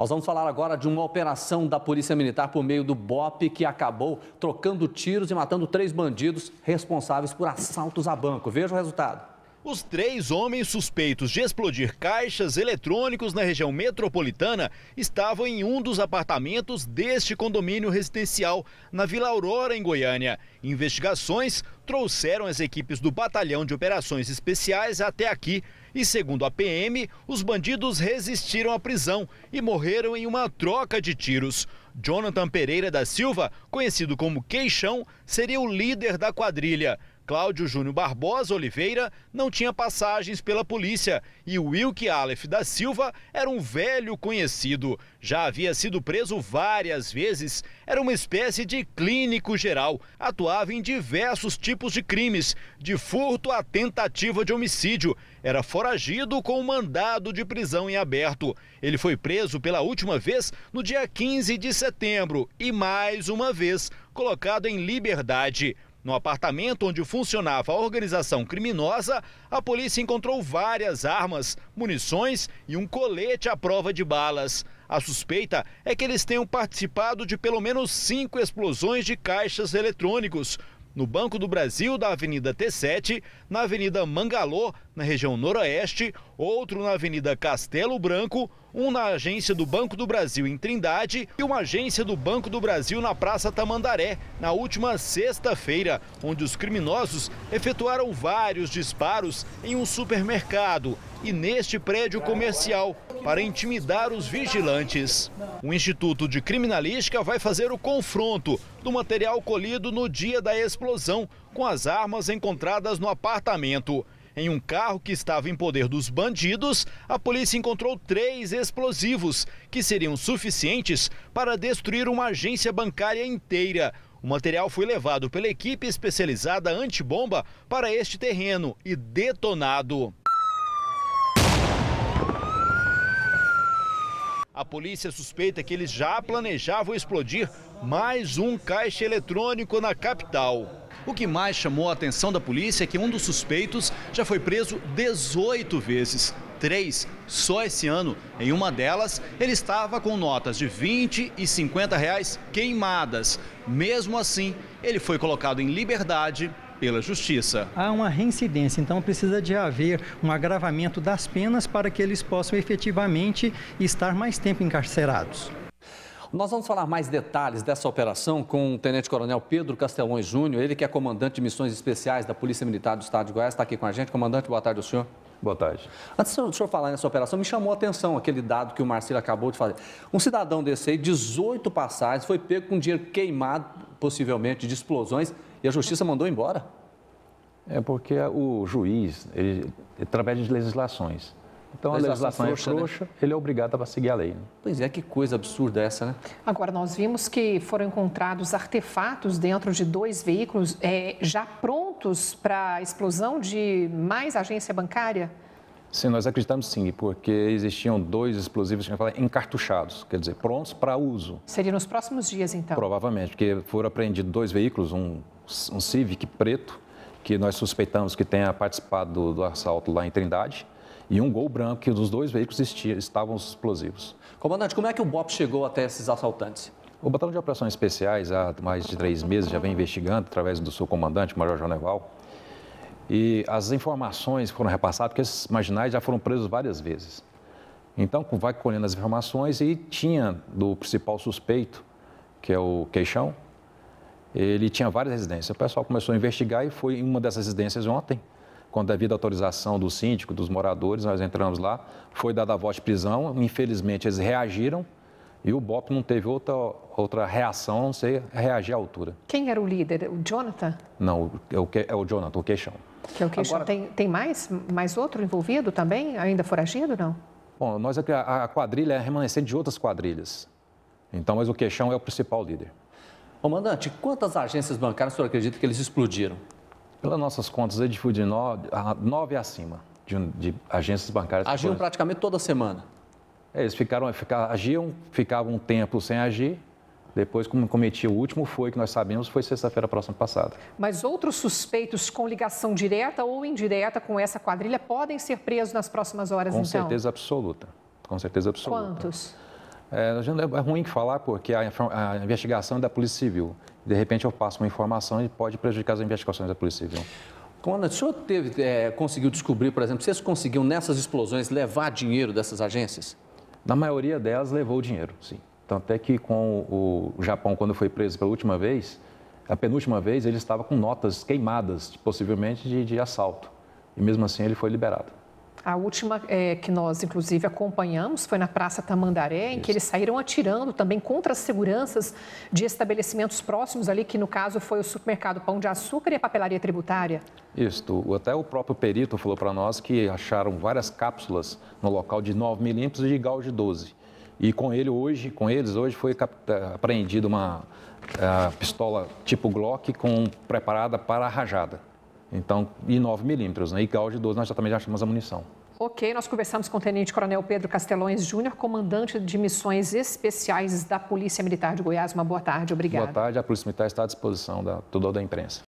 Nós vamos falar agora de uma operação da Polícia Militar por meio do BOP que acabou trocando tiros e matando três bandidos responsáveis por assaltos a banco. Veja o resultado. Os três homens suspeitos de explodir caixas eletrônicos na região metropolitana estavam em um dos apartamentos deste condomínio residencial, na Vila Aurora, em Goiânia. Investigações trouxeram as equipes do Batalhão de Operações Especiais até aqui. E segundo a PM, os bandidos resistiram à prisão e morreram em uma troca de tiros. Jonathan Pereira da Silva, conhecido como Queixão, seria o líder da quadrilha. Cláudio Júnior Barbosa Oliveira não tinha passagens pela polícia e Wilke Aleph da Silva era um velho conhecido. Já havia sido preso várias vezes, era uma espécie de clínico geral, atuava em diversos tipos de crimes, de furto a tentativa de homicídio. Era foragido com um mandado de prisão em aberto. Ele foi preso pela última vez no dia 15 de setembro e mais uma vez colocado em liberdade. No apartamento onde funcionava a organização criminosa, a polícia encontrou várias armas, munições e um colete à prova de balas. A suspeita é que eles tenham participado de pelo menos cinco explosões de caixas eletrônicos, no Banco do Brasil, da Avenida T7, na Avenida Mangalô, na região Noroeste, outro na Avenida Castelo Branco, um na agência do Banco do Brasil em Trindade e uma agência do Banco do Brasil na Praça Tamandaré, na última sexta-feira, onde os criminosos efetuaram vários disparos em um supermercado e neste prédio comercial para intimidar os vigilantes. O Instituto de Criminalística vai fazer o confronto do material colhido no dia da explosão com as armas encontradas no apartamento. Em um carro que estava em poder dos bandidos, a polícia encontrou três explosivos que seriam suficientes para destruir uma agência bancária inteira. O material foi levado pela equipe especializada antibomba para este terreno e detonado. A polícia suspeita que eles já planejavam explodir mais um caixa eletrônico na capital. O que mais chamou a atenção da polícia é que um dos suspeitos já foi preso 18 vezes. Três só esse ano. Em uma delas, ele estava com notas de 20 e 50 reais queimadas. Mesmo assim, ele foi colocado em liberdade pela Justiça. Há uma reincidência, então precisa de haver um agravamento das penas para que eles possam efetivamente estar mais tempo encarcerados. Nós vamos falar mais detalhes dessa operação com o Tenente Coronel Pedro Castelões Júnior, ele que é comandante de missões especiais da Polícia Militar do Estado de Goiás, está aqui com a gente. Comandante, boa tarde ao senhor. Boa tarde. Antes do senhor falar nessa operação, me chamou a atenção aquele dado que o Marcelo acabou de fazer. Um cidadão desse aí, 18 passagens, foi pego com dinheiro queimado possivelmente, de explosões, e a justiça mandou embora? É porque o juiz, ele, através de legislações, então, a legislação, a legislação é frouxa, né? ele é obrigado a seguir a lei. Né? Pois é, que coisa absurda essa, né? Agora, nós vimos que foram encontrados artefatos dentro de dois veículos é, já prontos para a explosão de mais agência bancária? Sim, nós acreditamos sim, porque existiam dois explosivos que falar, encartuchados, quer dizer, prontos para uso. Seria nos próximos dias, então? Provavelmente, porque foram apreendidos dois veículos, um, um Civic preto, que nós suspeitamos que tenha participado do, do assalto lá em Trindade, e um Gol branco, que dos dois veículos estavam os explosivos. Comandante, como é que o BOP chegou até esses assaltantes? O Batalhão de Operações Especiais, há mais de três meses, já vem investigando, através do seu comandante, Major João Neval, e as informações foram repassadas, porque esses marginais já foram presos várias vezes. Então, vai colhendo as informações e tinha do principal suspeito, que é o Queixão, ele tinha várias residências. O pessoal começou a investigar e foi em uma dessas residências ontem, com devida autorização do síndico, dos moradores, nós entramos lá, foi dada a voz de prisão, infelizmente eles reagiram, e o BOP não teve outra, outra reação a não ser reagir à altura. Quem era o líder? O Jonathan? Não, é o, é o Jonathan, o Queixão. Que é o Queixão. Agora, tem, tem mais? Mais outro envolvido também? Ainda foragido, não? Bom, nós é a, a quadrilha é remanescente de outras quadrilhas. Então, mas o Queixão é o principal líder. Comandante, quantas agências bancárias o senhor acredita que eles explodiram? Pelas nossas contas, ele é de nove, nove acima de, de agências bancárias. Agiam praticamente toda semana? eles ficaram, ficaram, agiam, ficavam um tempo sem agir, depois, como cometi o último, foi que nós sabemos, foi sexta-feira próxima passada. Mas outros suspeitos com ligação direta ou indireta com essa quadrilha podem ser presos nas próximas horas, com então? Com certeza absoluta. Com certeza absoluta. Quantos? É, é ruim falar porque a, a, investigação é da Polícia Civil. De repente eu passo uma informação e pode prejudicar as investigações da Polícia Civil. Quando o senhor teve, é, conseguiu descobrir, por exemplo, vocês conseguiam nessas explosões levar dinheiro dessas agências? Na maioria delas levou o dinheiro, sim. Tanto é que com o, o Japão, quando foi preso pela última vez, a penúltima vez, ele estava com notas queimadas, possivelmente de, de assalto. E mesmo assim ele foi liberado. A última é, que nós, inclusive, acompanhamos foi na Praça Tamandaré, Isso. em que eles saíram atirando também contra as seguranças de estabelecimentos próximos ali, que no caso foi o supermercado Pão de Açúcar e a papelaria tributária. Isto, até o próprio perito falou para nós que acharam várias cápsulas no local de 9 milímetros e de gauge 12. E com ele hoje, com eles hoje foi apreendida uma é, pistola tipo Glock com preparada para a rajada. Então, e 9 milímetros, né? E cal de 12 nós já também já chamamos a munição. Ok, nós conversamos com o Tenente Coronel Pedro Castelões Júnior, comandante de missões especiais da Polícia Militar de Goiás. Uma boa tarde, obrigado. Boa tarde, a Polícia Militar está à disposição da, toda da imprensa.